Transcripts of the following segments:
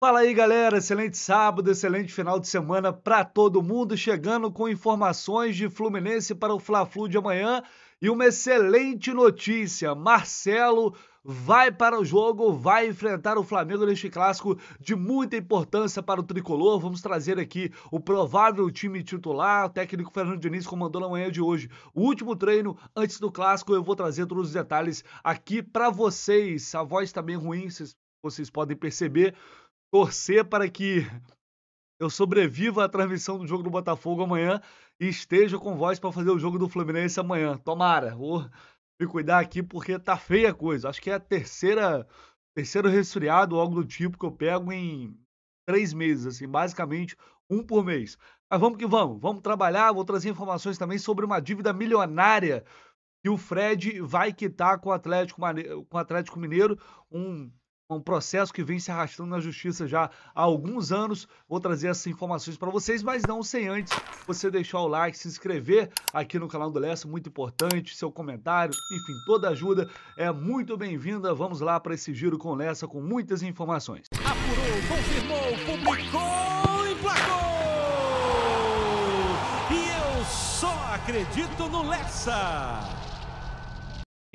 Fala aí, galera. Excelente sábado, excelente final de semana para todo mundo. Chegando com informações de Fluminense para o Fla-Flu de amanhã e uma excelente notícia. Marcelo vai para o jogo, vai enfrentar o Flamengo neste clássico de muita importância para o tricolor. Vamos trazer aqui o provável time titular. O técnico Fernando Diniz comandou na manhã de hoje o último treino antes do clássico. Eu vou trazer todos os detalhes aqui para vocês. A voz também tá bem ruim, vocês podem perceber torcer para que eu sobreviva à transmissão do jogo do Botafogo amanhã e esteja com voz para fazer o jogo do Fluminense amanhã. Tomara, vou me cuidar aqui porque tá feia a coisa. Acho que é a terceira, terceiro resfriado, algo do tipo que eu pego em três meses, assim, basicamente um por mês. Mas vamos que vamos, vamos trabalhar. Vou trazer informações também sobre uma dívida milionária que o Fred vai quitar com o Atlético, com o Atlético Mineiro, um é um processo que vem se arrastando na justiça já há alguns anos. Vou trazer essas informações para vocês, mas não sem antes você deixar o like, se inscrever aqui no canal do Lessa, muito importante, seu comentário, enfim, toda ajuda é muito bem-vinda. Vamos lá para esse giro com Lessa com muitas informações. Apurou, confirmou, publicou e placou! E eu só acredito no Lessa!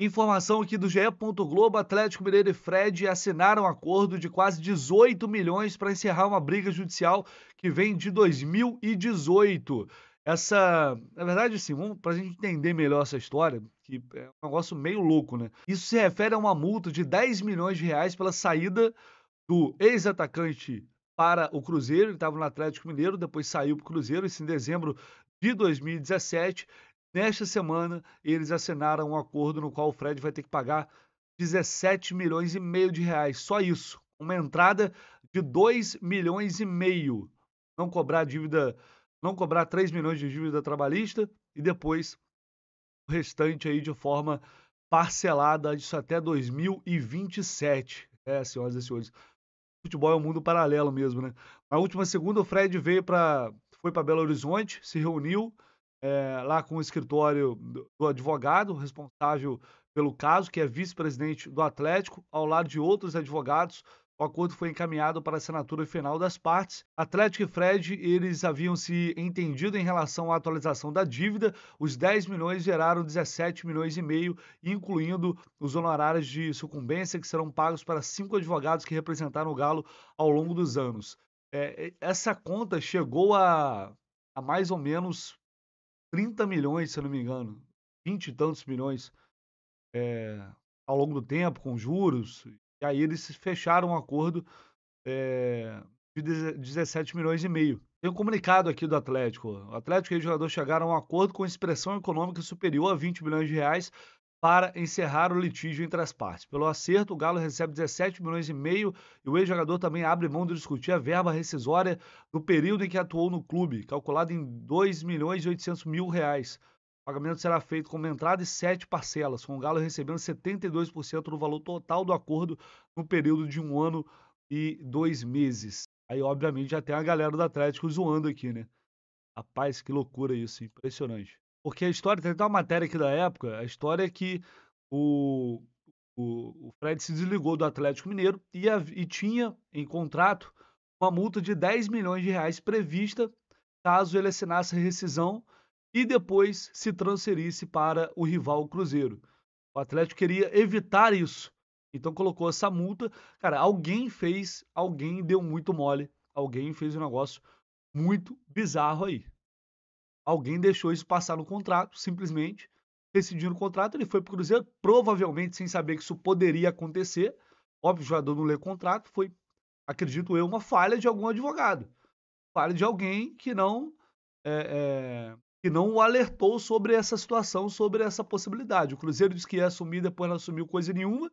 Informação aqui do GE. Globo, Atlético Mineiro e Fred assinaram um acordo de quase 18 milhões para encerrar uma briga judicial que vem de 2018. Essa, na verdade, assim, para a gente entender melhor essa história, que é um negócio meio louco, né? Isso se refere a uma multa de 10 milhões de reais pela saída do ex-atacante para o Cruzeiro, ele estava no Atlético Mineiro, depois saiu para o Cruzeiro, isso em dezembro de 2017, Nesta semana, eles assinaram um acordo no qual o Fred vai ter que pagar 17 milhões e meio de reais, só isso. Uma entrada de 2 milhões e meio. Não cobrar dívida, não cobrar 3 milhões de dívida trabalhista e depois o restante aí de forma parcelada, isso até 2027. É, senhoras e senhores, futebol é um mundo paralelo mesmo, né? Na última segunda, o Fred veio para foi para Belo Horizonte, se reuniu é, lá com o escritório do advogado responsável pelo caso, que é vice-presidente do Atlético, ao lado de outros advogados. O acordo foi encaminhado para a assinatura final das partes. Atlético e Fred, eles haviam se entendido em relação à atualização da dívida. Os 10 milhões geraram 17 milhões e meio, incluindo os honorários de sucumbência que serão pagos para cinco advogados que representaram o Galo ao longo dos anos. É, essa conta chegou a, a mais ou menos 30 milhões, se eu não me engano, 20 e tantos milhões é, ao longo do tempo, com juros. E aí eles fecharam um acordo é, de 17 milhões e meio. Tem um comunicado aqui do Atlético. O Atlético e o jogador chegaram a um acordo com expressão econômica superior a 20 milhões de reais para encerrar o litígio entre as partes. Pelo acerto, o Galo recebe 17 milhões e meio e o ex-jogador também abre mão de discutir a verba rescisória do período em que atuou no clube, calculada em 2 milhões e 800 mil reais. O pagamento será feito como entrada e sete parcelas, com o Galo recebendo 72% do valor total do acordo no período de um ano e dois meses. Aí, obviamente, já tem a galera do Atlético zoando aqui, né? Rapaz, que loucura isso, impressionante. Porque a história, tem até uma matéria aqui da época, a história é que o, o, o Fred se desligou do Atlético Mineiro e, a, e tinha em contrato uma multa de 10 milhões de reais prevista caso ele assinasse a rescisão e depois se transferisse para o rival Cruzeiro. O Atlético queria evitar isso, então colocou essa multa. Cara, alguém fez, alguém deu muito mole, alguém fez um negócio muito bizarro aí. Alguém deixou isso passar no contrato, simplesmente decidiu no contrato. Ele foi para o Cruzeiro, provavelmente sem saber que isso poderia acontecer. Óbvio, o jogador não lê contrato, foi, acredito eu, uma falha de algum advogado. Falha de alguém que não é, é, que não o alertou sobre essa situação, sobre essa possibilidade. O Cruzeiro disse que ia assumir, depois não assumiu coisa nenhuma.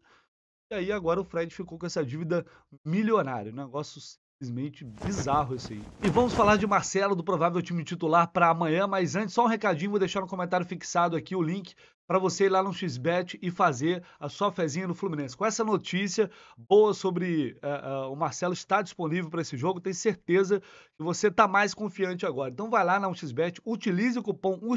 E aí agora o Fred ficou com essa dívida milionária. Um negócio simplesmente bizarro isso aí. E vamos falar de Marcelo, do provável time titular para amanhã, mas antes, só um recadinho, vou deixar no comentário fixado aqui o link para você ir lá no XBET e fazer a sua fezinha no Fluminense. Com essa notícia boa sobre uh, uh, o Marcelo estar disponível para esse jogo, tenho certeza que você está mais confiante agora. Então vai lá na xbet utilize o cupom 1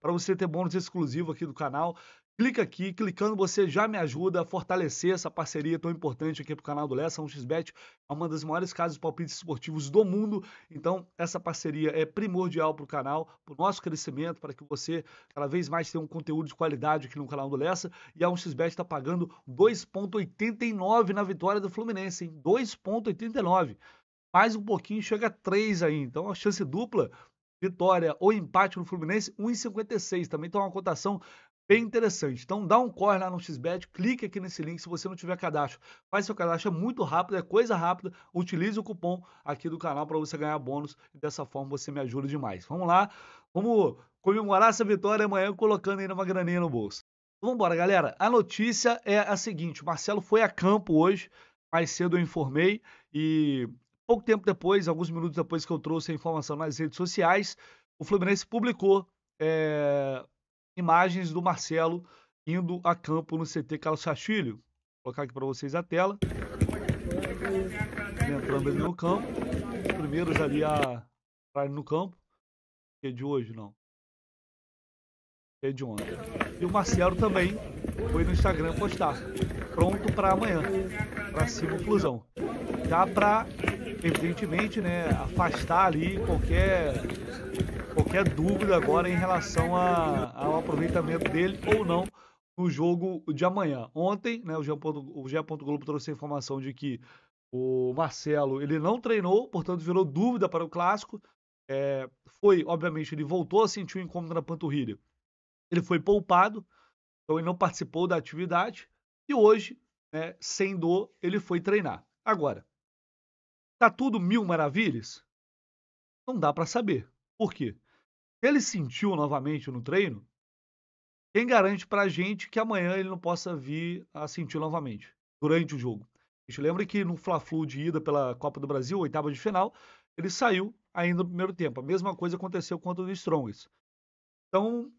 para você ter bônus exclusivo aqui do canal. Clica aqui, clicando você já me ajuda a fortalecer essa parceria tão importante aqui para o canal do Lessa. Um XBet é uma das maiores casas de palpites esportivos do mundo, então essa parceria é primordial para o canal, para o nosso crescimento, para que você cada vez mais tenha um conteúdo de qualidade aqui no canal do Lessa. E a 1xBet está pagando 2,89 na vitória do Fluminense, hein? 2,89. Mais um pouquinho, chega a 3 aí, então a chance dupla vitória ou empate no Fluminense, 1,56. Também tem uma cotação bem interessante. Então dá um corre lá no XBET, clique aqui nesse link se você não tiver cadastro. Faz seu cadastro, é muito rápido, é coisa rápida. Utilize o cupom aqui do canal para você ganhar bônus e dessa forma você me ajuda demais. Vamos lá, vamos comemorar essa vitória amanhã colocando ainda uma graninha no bolso. Então, vamos embora, galera. A notícia é a seguinte: o Marcelo foi a campo hoje, mais cedo eu informei e pouco tempo depois, alguns minutos depois que eu trouxe a informação nas redes sociais, o Fluminense publicou é, imagens do Marcelo indo a campo no CT Carlos Sachilho. Vou colocar aqui para vocês a tela. Entrando ali no campo. Os primeiros ali a entrar no campo. Que é de hoje, não. Que é de ontem. E o Marcelo também foi no Instagram postar. Pronto para amanhã. Para cima inclusão. Dá para, evidentemente, né, afastar ali qualquer qualquer dúvida agora em relação a, ao aproveitamento dele ou não no jogo de amanhã. Ontem, né, o G. Globo trouxe a informação de que o Marcelo ele não treinou, portanto virou dúvida para o clássico. É, foi, obviamente, ele voltou a sentir o um incômodo na panturrilha. Ele foi poupado, então ele não participou da atividade. E hoje, né, sem dor, ele foi treinar. Agora, tá tudo mil maravilhas? Não dá para saber. Por quê? ele sentiu novamente no treino, quem garante para a gente que amanhã ele não possa vir a sentir novamente, durante o jogo? A gente lembra que no Fla-Flu de ida pela Copa do Brasil, oitava de final, ele saiu ainda no primeiro tempo. A mesma coisa aconteceu contra o Strongest. Então,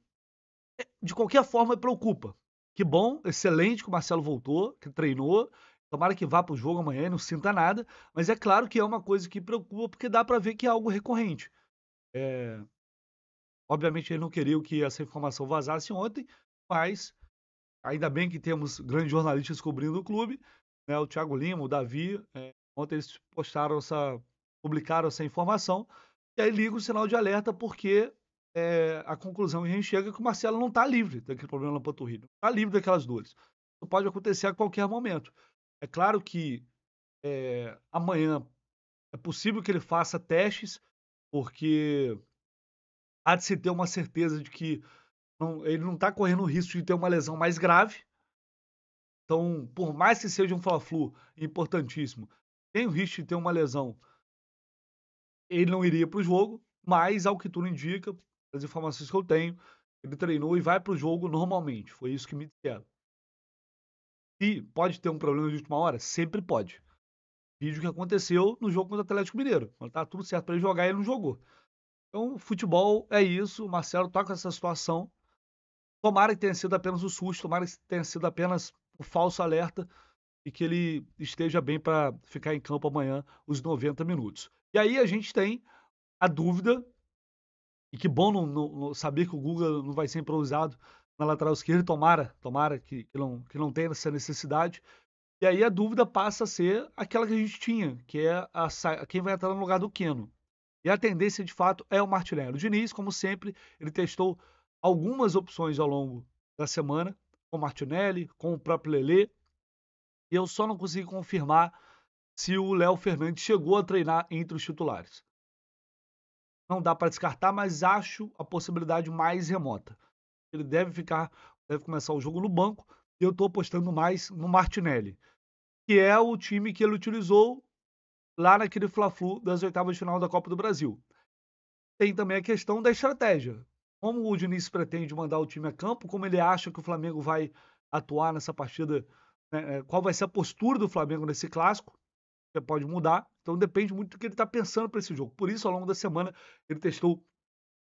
é, de qualquer forma, preocupa. Que bom, excelente que o Marcelo voltou, que treinou. Tomara que vá para o jogo amanhã e não sinta nada. Mas é claro que é uma coisa que preocupa, porque dá para ver que é algo recorrente. É, Obviamente ele não queria que essa informação vazasse ontem, mas ainda bem que temos grandes jornalistas cobrindo o clube, né? O Thiago Lima, o Davi, é, ontem eles postaram essa, publicaram essa informação e aí liga o sinal de alerta porque é, a conclusão que a gente chega é que o Marcelo não está livre daquele problema na panturrilha, não está livre daquelas dores. Isso pode acontecer a qualquer momento. É claro que é, amanhã é possível que ele faça testes, porque há de se ter uma certeza de que não, ele não está correndo o risco de ter uma lesão mais grave. Então, por mais que seja um Fla-Flu importantíssimo, tem o risco de ter uma lesão. Ele não iria para o jogo, mas ao que tudo indica, as informações que eu tenho, ele treinou e vai para o jogo normalmente. Foi isso que me disseram. E pode ter um problema de última hora? Sempre pode. Vídeo que aconteceu no jogo contra o Atlético Mineiro. Quando tá tudo certo para ele jogar, ele não jogou. Então, futebol é isso. O Marcelo toca tá essa situação. Tomara que tenha sido apenas o susto, tomara que tenha sido apenas o falso alerta e que ele esteja bem para ficar em campo amanhã os 90 minutos. E aí a gente tem a dúvida, e que bom não, não, saber que o Guga não vai ser improvisado na lateral esquerda, tomara, tomara que, que, não, que não tenha essa necessidade. E aí a dúvida passa a ser aquela que a gente tinha, que é a, quem vai entrar no lugar do Keno. E a tendência, de fato, é o Martinelli. O Diniz, como sempre, ele testou algumas opções ao longo da semana, com o Martinelli, com o próprio Lelê. E eu só não consegui confirmar se o Léo Fernandes chegou a treinar entre os titulares. Não dá para descartar, mas acho a possibilidade mais remota. Ele deve ficar, deve começar o jogo no banco, e eu estou apostando mais no Martinelli, que é o time que ele utilizou lá naquele Fla-Flu das oitavas de final da Copa do Brasil. Tem também a questão da estratégia. Como o Diniz pretende mandar o time a campo, como ele acha que o Flamengo vai atuar nessa partida, né? É, qual vai ser a postura do Flamengo nesse clássico, que pode mudar. Então depende muito do que ele está pensando para esse jogo. Por isso, ao longo da semana, ele testou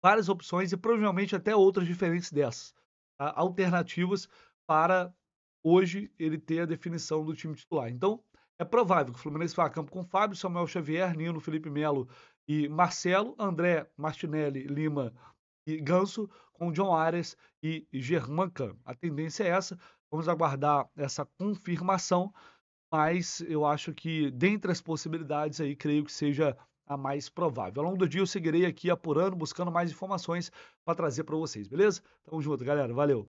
várias opções e provavelmente até outras diferentes dessas, tá? alternativas para hoje ele ter a definição do time titular. Então, é provável que o Fluminense vá a campo com Fábio, Samuel Xavier, Nino, Felipe Melo e Marcelo, André, Martinelli, Lima e Ganso, com John Ares e Germán Can. A tendência é essa, vamos aguardar essa confirmação, mas eu acho que dentre as possibilidades aí, creio que seja a mais provável. Ao longo do dia eu seguirei aqui apurando, buscando mais informações para trazer para vocês, beleza? Tamo junto, galera. Valeu!